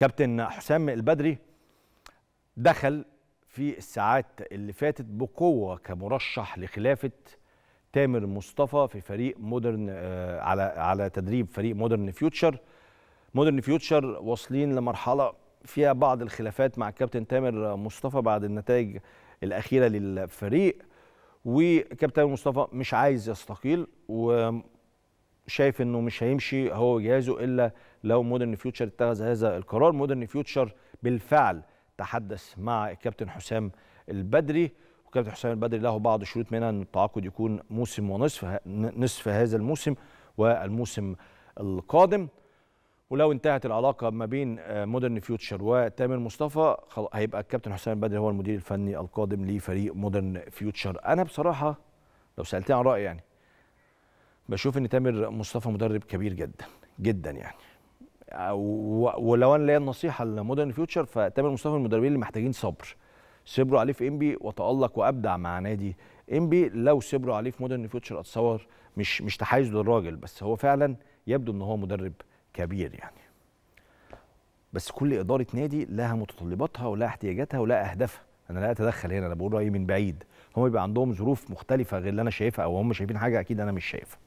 كابتن حسام البدري دخل في الساعات اللي فاتت بقوة كمرشح لخلافة تامر مصطفى في فريق مودرن آه، على على تدريب فريق مودرن فيوتشر مودرن فيوتشر واصلين لمرحلة فيها بعض الخلافات مع كابتن تامر مصطفى بعد النتائج الأخيرة للفريق وكابتن مصطفى مش عايز يستقيل و شايف انه مش هيمشي هو وجهازه الا لو مودرن فيوتشر اتخذ هذا القرار مودرن فيوتشر بالفعل تحدث مع الكابتن حسام البدري وكابتن حسام البدري له بعض الشروط منها ان التعاقد يكون موسم ونصف نصف هذا الموسم والموسم القادم ولو انتهت العلاقه ما بين آه، مودرن فيوتشر وتامر مصطفى هيبقى الكابتن حسام البدري هو المدير الفني القادم لفريق مودرن فيوتشر انا بصراحه لو سالتني عن رايي يعني بشوف ان تامر مصطفى مدرب كبير جدا جدا يعني ولو انا ليا النصيحه لمودرن فيوتشر فتامر مصطفى من المدربين اللي محتاجين صبر صبروا عليه في انبي وتالق وابدع مع نادي انبي لو صبروا عليه في مودرن فيوتشر اتصور مش مش تحيز للراجل بس هو فعلا يبدو ان هو مدرب كبير يعني بس كل اداره نادي لها متطلباتها ولها احتياجاتها ولها اهدافها انا لا اتدخل هنا انا بقول رايي من بعيد هم بيبقى عندهم ظروف مختلفه غير اللي انا شايفها او هم شايفين حاجه اكيد انا مش شايفها